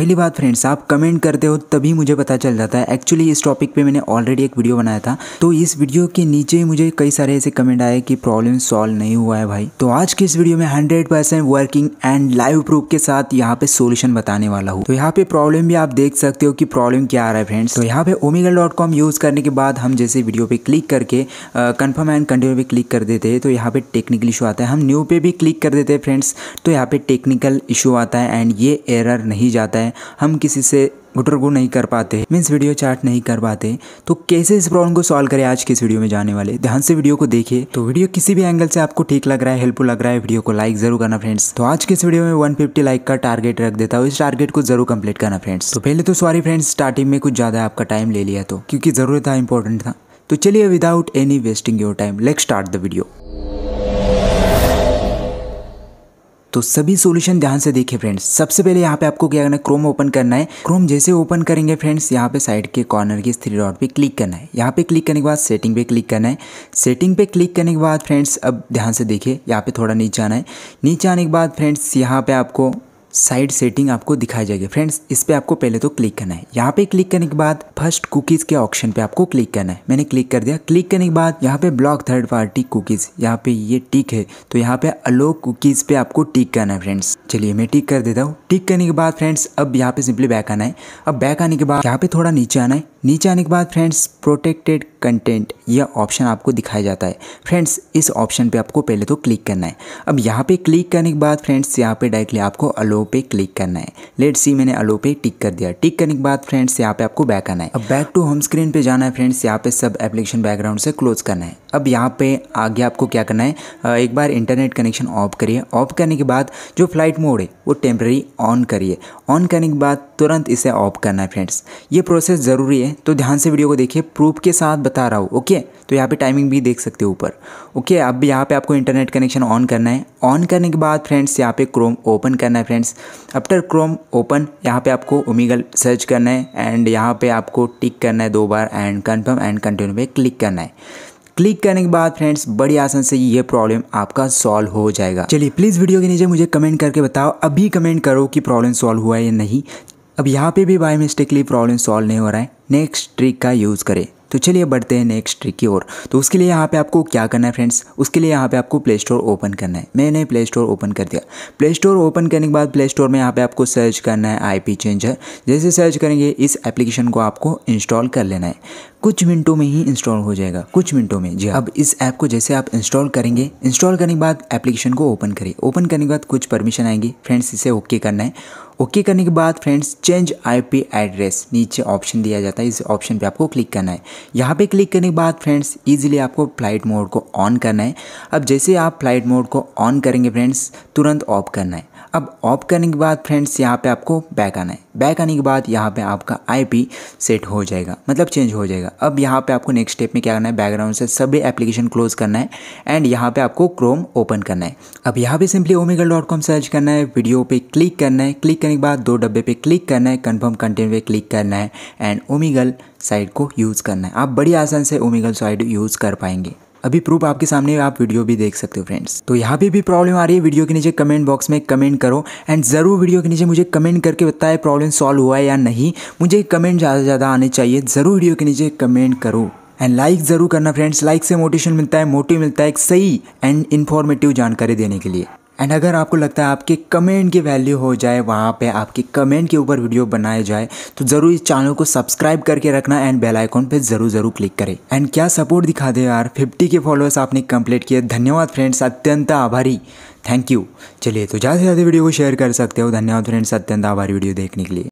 पहली बात फ्रेंड्स आप कमेंट करते हो तभी मुझे पता चल जाता है एक्चुअली इस टॉपिक पे मैंने ऑलरेडी एक वीडियो बनाया था तो इस वीडियो के नीचे ही मुझे कई सारे ऐसे कमेंट आए कि प्रॉब्लम सॉल्व नहीं हुआ है भाई तो आज की इस वीडियो में hundred percent working and live proof के साथ यहाँ पे सोल्यूशन बताने वाला हूँ तो यहाँ पे प्रॉब्लम भी आप देख सकते हो कि प्रॉब्लम क्या आ रहा है फ्रेंड्स तो यहाँ पे ओमिगल डॉट कॉम यूज करने के बाद हम जैसे वीडियो पे क्लिक करके कन्फर्म एंड कंटिन्यू पे क्लिक कर देते हैं तो यहाँ पे टेक्निकल इशू आता है हम न्यू पे भी क्लिक कर देते हैं फ्रेंड्स तो यहाँ पे टेक्निकल इशू आता है एंड ये एरर नहीं जाता है हम किसी से गुड़ नहीं कर पाते मीन्स वीडियो चैट नहीं कर पाते तो कैसे इस प्रॉब्लम को सॉल्व करें आज के इस वीडियो में जाने वाले ध्यान से वीडियो को देखिए तो वीडियो किसी भी एंगल से आपको ठीक लग रहा है हेल्पफुल लग रहा है वीडियो को लाइक जरूर करना फ्रेंड्स तो आज के इस वीडियो में 150 लाइक का टारगेट रख देता हूँ इस टारगेट को जरूर कंप्लीट करना फ्रेंड्स तो पहले तो सॉरी फ्रेंड्स स्टार्टिंग में कुछ ज़्यादा आपका टाइम ले लिया तो क्योंकि जरूरत था इंपॉर्टेंट था तो चलिए without any wasting your time let start the video तो सभी सॉल्यूशन ध्यान से देखिए फ्रेंड्स सबसे पहले यहाँ पे आपको क्या करना है क्रोम ओपन करना है क्रोम जैसे ओपन करेंगे फ्रेंड्स यहाँ पे साइड के कॉर्नर के थ्री डॉट पे क्लिक करना है यहाँ पे क्लिक करने के बाद सेटिंग पे क्लिक करना है सेटिंग पे क्लिक करने के बाद फ्रेंड्स अब ध्यान से देखिए यहाँ पे थोड़ा नीचे आना है नीचे आने के बाद फ्रेंड्स यहाँ पे आपको साइड सेटिंग आपको दिखाई जाएगी फ्रेंड्स इस पर आपको पहले तो क्लिक करना है यहाँ पे क्लिक करने के बाद फर्स्ट कुकीज़ के ऑप्शन पे आपको क्लिक करना है मैंने क्लिक कर दिया क्लिक करने के बाद यहाँ पे ब्लॉक थर्ड पार्टी कुकीज़ यहाँ पे ये टिक है तो यहाँ पे अलो कुकीज़ पे आपको टिक करना है फ्रेंड्स चलिए मैं टिक कर देता हूँ टिक करने के बाद फ्रेंड्स अब यहाँ पे सिंपली बैक आना है अब बैक आने के बाद यहाँ पे थोड़ा नीचे आना है नीचे आने के बाद फ्रेंड्स प्रोटेक्टेड कंटेंट यह ऑप्शन आपको दिखाया जाता है फ्रेंड्स इस ऑप्शन पे आपको पहले तो क्लिक करना है अब यहाँ पे क्लिक करने के बाद फ्रेंड्स यहाँ पे डायरेक्टली आपको अलो पे क्लिक करना है लेट सी मैंने अलो पे टिक कर दिया टिक करने के बाद फ्रेंड्स यहाँ पे आपको बैक आना है अब बैक टू होम स्क्रीन पे जाना है फ्रेंड्स यहाँ पे सब एप्लीकेशन बैकग्राउंड से क्लोज करना है अब यहाँ पे आगे आपको क्या करना है एक बार इंटरनेट कनेक्शन ऑफ करिए ऑफ करने के बाद जो फ्लाइट मोड है वो टेम्प्रेरी ऑन करिए ऑन करने के बाद तुरंत इसे ऑफ करना है फ्रेंड्स ये प्रोसेस ज़रूरी है तो ध्यान से वीडियो को देखिए प्रूफ के साथ बता रहा हूँ ओके तो यहाँ पे टाइमिंग भी देख सकते हो ऊपर ओके अब यहाँ पर आपको इंटरनेट कनेक्शन ऑन करना है ऑन करने के बाद फ्रेंड्स यहाँ पर क्रोम ओपन करना है फ्रेंड्स आफ्टर क्रोम ओपन यहाँ पर आपको ओमिगल सर्च करना है एंड यहाँ पर आपको टिक करना है दो बार एंड कन्फर्म एंड कंटिन्यू पे क्लिक करना है क्लिक करने के बाद फ्रेंड्स बड़ी आसान से ये प्रॉब्लम आपका सॉल्व हो जाएगा चलिए प्लीज़ वीडियो के नीचे मुझे कमेंट करके बताओ अभी कमेंट करो कि प्रॉब्लम सॉल्व हुआ है या नहीं अब यहाँ पे भी बाय मिस्टेकली प्रॉब्लम सॉल्व नहीं हो रहा है नेक्स्ट ट्रिक का यूज़ करें तो चलिए बढ़ते हैं नेक्स्ट ट्रिक की ओर तो उसके लिए यहाँ पे आपको क्या करना है फ्रेंड्स उसके लिए यहाँ पे आपको प्ले स्टोर ओपन करना है मैंने प्ले स्टोर ओपन कर दिया प्ले स्टोर ओपन करने के बाद प्ले स्टोर में यहाँ पे आपको सर्च करना है आई चेंजर जैसे सर्च करेंगे इस एप्लीकेशन को आपको इंस्टॉल कर लेना है कुछ मिनटों में ही इंस्टॉल हो जाएगा कुछ मिनटों में जी हाँ। अब इस ऐप को जैसे आप इंस्टॉल करेंगे इंस्टॉल करने के बाद एप्लीकेशन को ओपन करें ओपन करने के बाद कुछ परमिशन आएंगी फ्रेंड्स इसे ओके करना है ओके करने के बाद फ्रेंड्स चेंज आईपी एड्रेस नीचे ऑप्शन दिया जाता है इस ऑप्शन पे आपको क्लिक करना है यहाँ पे क्लिक करने के बाद फ्रेंड्स ईजिली आपको फ्लाइट मोड को ऑन करना है अब जैसे आप फ्लाइट मोड को ऑन करेंगे फ्रेंड्स तुरंत ऑफ करना है अब ऑफ करने के बाद फ्रेंड्स यहाँ पे आपको बैक आना है बैक आने के बाद यहाँ पे आपका आईपी सेट हो जाएगा मतलब चेंज हो जाएगा अब यहाँ पे आपको नेक्स्ट स्टेप में क्या करना है बैकग्राउंड से सभी एप्लीकेशन क्लोज करना है एंड यहाँ पे आपको क्रोम ओपन करना है अब यहाँ पे simply Omegle dot com search करना है वीडियो पे क्लिक करना है क्लिक करने के बाद दो डब्बे पे क्लिक करना है कन्फर्म कंटेंट पे क्लिक करना है एंड ओमेगल साइट को यूज़ करना है आप बड़ी आसान से ओमेगल साइट यूज़ कर पाएंगे अभी प्रूफ आपके सामने आप वीडियो भी देख सकते हो फ्रेंड्स तो यहाँ पे भी प्रॉब्लम आ रही है वीडियो के नीचे कमेंट बॉक्स में कमेंट करो एंड ज़रूर वीडियो के नीचे मुझे कमेंट करके बताए प्रॉब्लम सॉल्व हुआ है या नहीं मुझे कमेंट ज़्यादा से ज़्यादा आने चाहिए ज़रूर वीडियो के नीचे कमेंट करो एंड लाइक ज़रूर करना फ्रेंड्स लाइक से मोटिवेशन मिलता है मोटिव मिलता है एक सही एंड इन्फॉर्मेटिव जानकारी देने के लिए एंड अगर आपको लगता है आपके कमेंट की वैल्यू हो जाए वहाँ पे आपके कमेंट के ऊपर वीडियो बनाए जाए तो ज़रूर इस चैनल को सब्सक्राइब करके रखना एंड बेल आइकॉन पे ज़रूर ज़रूर क्लिक करें एंड क्या सपोर्ट दिखा दे यार 50 के फॉलोअर्स आपने कंप्लीट किए धन्यवाद फ्रेंड्स अत्यंत आभारी थैंक यू चलिए तो ज़्यादा से ज़्यादा वीडियो को शेयर कर सकते हो धन्यवाद फ्रेंड्स अत्यंत आभारी वीडियो देखने के लिए